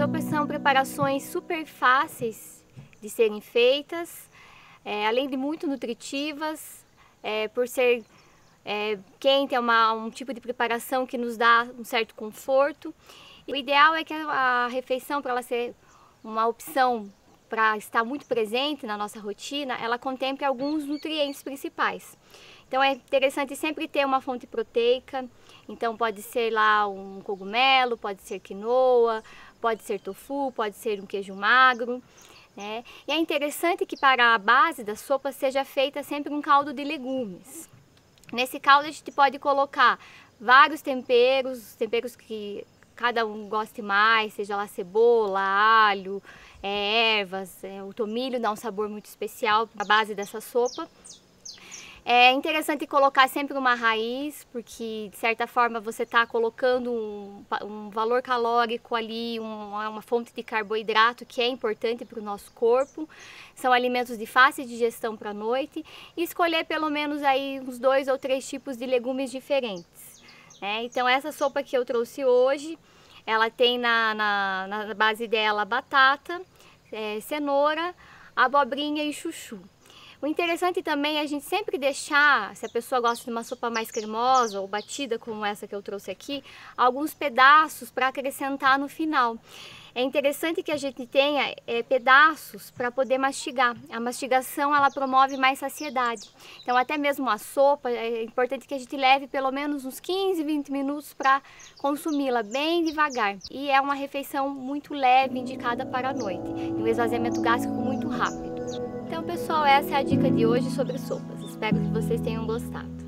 sopas são preparações super fáceis de serem feitas, é, além de muito nutritivas, é, por ser é, quente, é uma, um tipo de preparação que nos dá um certo conforto. O ideal é que a refeição, para ela ser uma opção para estar muito presente na nossa rotina, ela contempla alguns nutrientes principais. Então é interessante sempre ter uma fonte proteica. Então pode ser lá um cogumelo, pode ser quinoa, pode ser tofu, pode ser um queijo magro. Né? E é interessante que para a base da sopa seja feita sempre um caldo de legumes. Nesse caldo a gente pode colocar vários temperos, temperos que cada um goste mais, seja lá cebola, alho, é, ervas, é, o tomilho dá um sabor muito especial à base dessa sopa. É interessante colocar sempre uma raiz, porque de certa forma você está colocando um, um, valor calórico ali, um, é uma fonte de carboidrato que é importante para o nosso corpo. São alimentos de fácil digestão para a noite e escolher pelo menos aí uns dois ou três tipos de legumes diferentes. É, então essa sopa que eu trouxe hoje, ela tem na, na, na base dela batata, é, cenoura, abobrinha e chuchu. O interessante também é a gente sempre deixar, se a pessoa gosta de uma sopa mais cremosa ou batida como essa que eu trouxe aqui, alguns pedaços para acrescentar no final. É interessante que a gente tenha é, pedaços para poder mastigar. A mastigação ela promove mais saciedade. Então até mesmo a sopa é importante que a gente leve pelo menos uns 15, 20 minutos para consumi-la bem devagar. E é uma refeição muito leve indicada para a noite. E um esvaziamento gástrico muito rápido. Então, pessoal, essa é a dica de hoje sobre sopas. Espero que vocês tenham gostado.